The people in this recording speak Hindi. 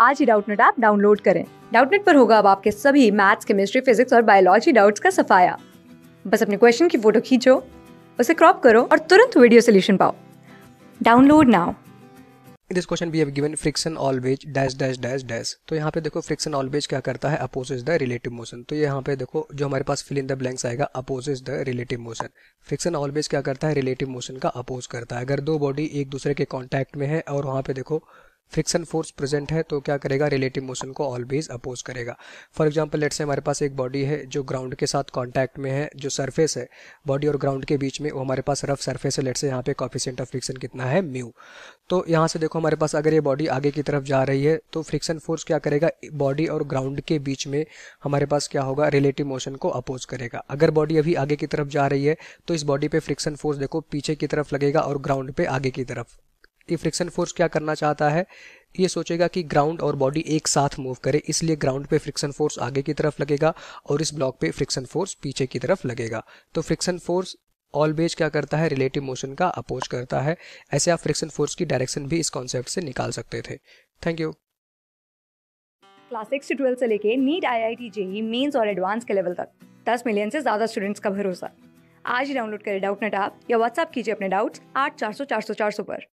आज ही डाउटनेट ऐप डाउनलोड करें डाउटनेट पर होगा अब आपके सभी मैथ्स केमिस्ट्री फिजिक्स और बायोलॉजी डाउट्स का सफाया बस अपने क्वेश्चन की फोटो खींचो उसे क्रॉप करो और तुरंत वीडियो सोल्यूशन पाओ download now this question we have given friction always dash dash dash dash तो यहाँ पे देखो फ्रिक्शन ऑलवेज क्या करता है अपोजेज द रिलेटिव मोशन तो यहाँ पे देखो जो हमारे पास फिल इन द ब्लैंक्स आएगा opposes the relative motion friction always क्या करता है रिलेटिव मोशन का अपोज करता है अगर दो बॉडी एक दूसरे के कॉन्टैक्ट में है और वहाँ पे देखो फ्रिक्शन फोर्स प्रेजेंट है तो क्या करेगा रिलेटिव मोशन को ऑलवेज अपोज करेगा फॉर एग्जाम्पल लेट से हमारे पास एक बॉडी है जो ग्राउंड के साथ कांटेक्ट में है जो सर्फेस है बॉडी और ग्राउंड के बीच में वो हमारे पास रफ सरफेस है लेट्स से यहाँ पे कॉफिशेंट ऑफ फ्रिक्शन कितना है म्यू तो यहाँ से देखो हमारे पास अगर ये बॉडी आगे की तरफ जा रही है तो फ्रिक्शन फोर्स क्या करेगा बॉडी और ग्राउंड के बीच में हमारे पास क्या होगा रिलेटिव मोशन को अपोज करेगा अगर बॉडी अभी आगे की तरफ जा रही है तो इस बॉडी पे फ्रिक्शन फोर्स देखो पीछे की तरफ लगेगा और ग्राउंड पे आगे की तरफ कि फ्रिक्शन फोर्स क्या करना चाहता है ये सोचेगा कि ग्राउंड और बॉडी एक साथ मूव करे इसलिए ग्राउंड पे फ्रिक्शन फोर्स आगे की तरफ लगेगा और इस ब्लॉक पे फ्रिक्शन फोर्स पीछे की तरफ लगेगा तो फ्रिक्शन फोर्स ऑलवेज क्या करता है रिलेटिव मोशन का अपोज करता है ऐसे आप फ्रिक्शन फोर्स की डायरेक्शन भी इस कॉन्सेप्ट से निकाल सकते थे थैंक यू क्लास सिक्स से ट्वेल्थ से लेके NEET I I T JEE mains और एडवांस के लेवल तक दस मिलियन से ज़्यादा स्टूडेंट्स का भरोसा आज ही डाउनलोड करें डाउट नेट आप या व्हाट्सअप कीजिए अपने डाउट्स आठ चार सौ चार सौ चार सौ पर